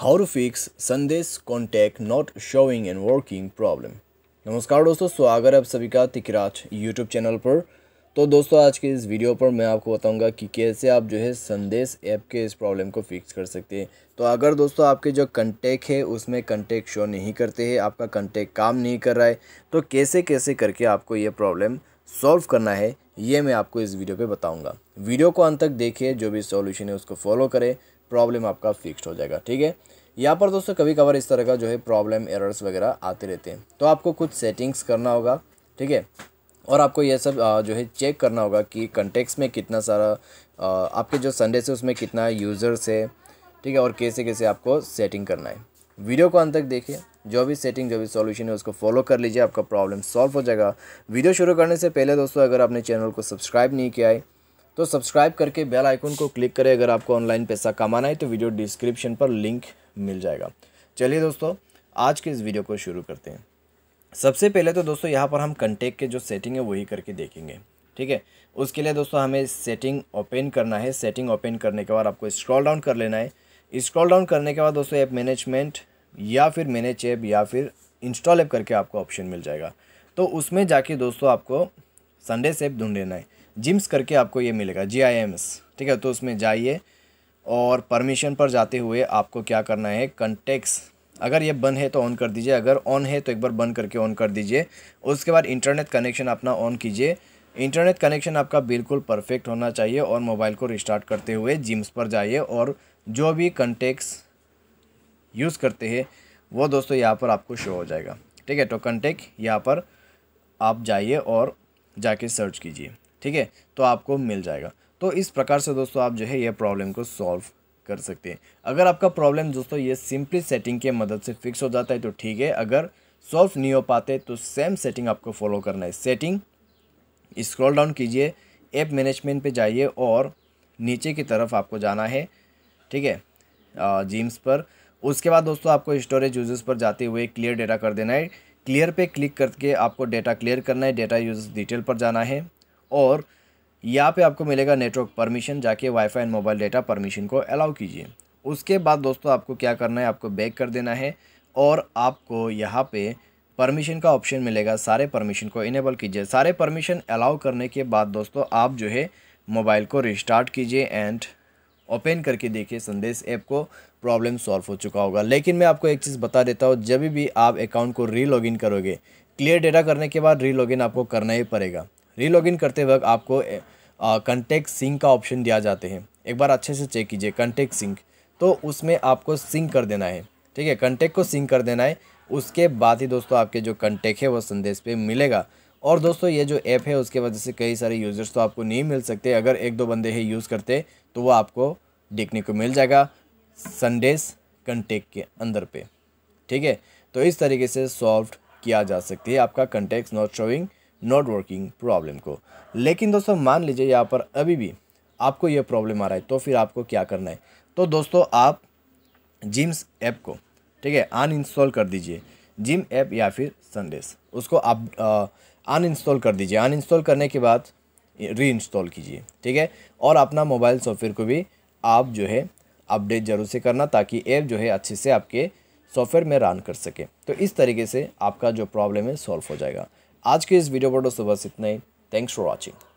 how to fix Sandesh contact not showing and working problem नमस्कार दोस्तों स्वागत है आप सभी का तिकराज यूट्यूब चैनल पर तो दोस्तों आज के इस वीडियो पर मैं आपको बताऊंगा कि कैसे आप जो है संदेश ऐप के इस प्रॉब्लम को फिक्स कर सकते हैं तो अगर दोस्तों आपके जो कंटेक्ट है उसमें कंटेक्ट शो नहीं करते हैं आपका कंटेक्ट काम नहीं कर रहा है तो कैसे कैसे करके आपको ये प्रॉब्लम सॉल्व करना है ये मैं आपको इस वीडियो पे बताऊंगा वीडियो को अंत तक देखिए जो भी सॉल्यूशन है उसको फॉलो करें प्रॉब्लम आपका फिक्स हो जाएगा ठीक है यहाँ पर दोस्तों कभी कभार इस तरह का जो है प्रॉब्लम एरर्स वगैरह आते रहते हैं तो आपको कुछ सेटिंग्स करना होगा ठीक है और आपको यह सब जो है चेक करना होगा कि कंटेक्स में कितना सारा आपके जो संडे से उसमें कितना यूज़र्स है ठीक है और कैसे कैसे आपको सेटिंग करना है वीडियो को अंत तक देखिए जो भी सेटिंग जो भी सॉल्यूशन है उसको फॉलो कर लीजिए आपका प्रॉब्लम सॉल्व हो जाएगा वीडियो शुरू करने से पहले दोस्तों अगर आपने चैनल को सब्सक्राइब नहीं किया है तो सब्सक्राइब करके बेल आइकन को क्लिक करें अगर आपको ऑनलाइन पैसा कमाना है तो वीडियो डिस्क्रिप्शन पर लिंक मिल जाएगा चलिए दोस्तों आज के इस वीडियो को शुरू करते हैं सबसे पहले तो दोस्तों यहाँ पर हम कंटेक्ट के जो सेटिंग है वही करके देखेंगे ठीक है उसके लिए दोस्तों हमें सेटिंग ओपन करना है सेटिंग ओपन करने के बाद आपको स्क्रॉल डाउन कर लेना है स्क्रॉल डाउन करने के बाद दोस्तों ऐप मैनेजमेंट या फिर मैनेज ऐप या फिर इंस्टॉल ऐप करके आपको ऑप्शन मिल जाएगा तो उसमें जाके दोस्तों आपको संडे सेप ढूंढ लेना है जिम्स करके आपको ये मिलेगा जी आई एम एस ठीक है तो उसमें जाइए और परमिशन पर जाते हुए आपको क्या करना है कंटेक्स अगर ये बंद है तो ऑन कर दीजिए अगर ऑन है तो एक बार बंद करके ऑन कर दीजिए उसके बाद इंटरनेट कनेक्शन अपना ऑन कीजिए इंटरनेट कनेक्शन आपका बिल्कुल परफेक्ट होना चाहिए और मोबाइल को रिस्टार्ट करते हुए जिम्स पर जाइए और जो भी कंटेक्स यूज़ करते हैं वो दोस्तों यहाँ पर आपको शो हो जाएगा ठीक है तो कंटेक्ट यहाँ पर आप जाइए और जाके सर्च कीजिए ठीक है तो आपको मिल जाएगा तो इस प्रकार से दोस्तों आप जो है यह प्रॉब्लम को सॉल्व कर सकते हैं अगर आपका प्रॉब्लम दोस्तों ये सिंपली सेटिंग के मदद से फिक्स हो जाता है तो ठीक है अगर सॉल्व नहीं हो पाते तो सेम सेटिंग आपको फॉलो करना है सेटिंग स्क्रॉल डाउन कीजिए ऐप मैनेजमेंट पे जाइए और नीचे की तरफ आपको जाना है ठीक है जीम्स पर उसके बाद दोस्तों आपको स्टोरेज यूजेस पर जाते हुए क्लियर डेटा कर देना है क्लियर पे क्लिक करके आपको डेटा क्लियर करना है डेटा यूज डिटेल पर जाना है और यहाँ पे आपको मिलेगा नेटवर्क परमिशन जाके wifi and mobile data permission को अलाउ कीजिए उसके बाद दोस्तों आपको क्या करना है आपको बैक कर देना है और आपको यहाँ पे परमिशन का ऑप्शन मिलेगा सारे परमिशन को इनेबल कीजिए सारे परमिशन अलाउ करने के बाद दोस्तों आप जो है मोबाइल को रिस्टार्ट कीजिए एंड ओपन करके देखिए संदेश ऐप को प्रॉब्लम सॉल्व हो चुका होगा लेकिन मैं आपको एक चीज़ बता देता हूँ जब भी आप अकाउंट को री इन करोगे क्लियर डेटा करने के बाद री लॉगिन आपको करना ही पड़ेगा री लॉगिन करते वक्त आपको कंटेक्ट सिंक का ऑप्शन दिया जाते हैं एक बार अच्छे से चेक कीजिए कंटेक्ट सिंक तो उसमें आपको सिंक कर देना है ठीक है कंटेक्ट को सिंक कर देना है उसके बाद ही दोस्तों आपके जो कंटेक्ट है वो संदेश पे मिलेगा और दोस्तों ये जो ऐप है उसके वजह से कई सारे यूज़र्स तो आपको नहीं मिल सकते अगर एक दो बंदे ही यूज़ करते तो वो आपको देखने को मिल जाएगा संदेश कंटेक्ट के अंदर पे ठीक है तो इस तरीके से सॉल्व किया जा सकती है आपका contact not showing not working problem को लेकिन दोस्तों मान लीजिए यहाँ पर अभी भी आपको यह प्रॉब्लम आ रहा है तो फिर आपको क्या करना है तो दोस्तों आप जिम्स ऐप को ठीक है अन इंस्टॉल कर दीजिए जिम ऐप या फिर संदेश उसको आप अन इंस्टॉल कर दीजिए अन इंस्टॉल करने के बाद री इंस्टॉल कीजिए ठीक है और अपना मोबाइल सॉफ्टवेयर को भी आप जो है अपडेट ज़रूर से करना ताकि ऐप जो है अच्छे से आपके सॉफ्टवेयर में रन कर सके तो इस तरीके से आपका जो प्रॉब्लम है सॉल्व हो जाएगा आज के इस वीडियो पर दोस्तों बस इतना ही थैंक्स फॉर वॉचिंग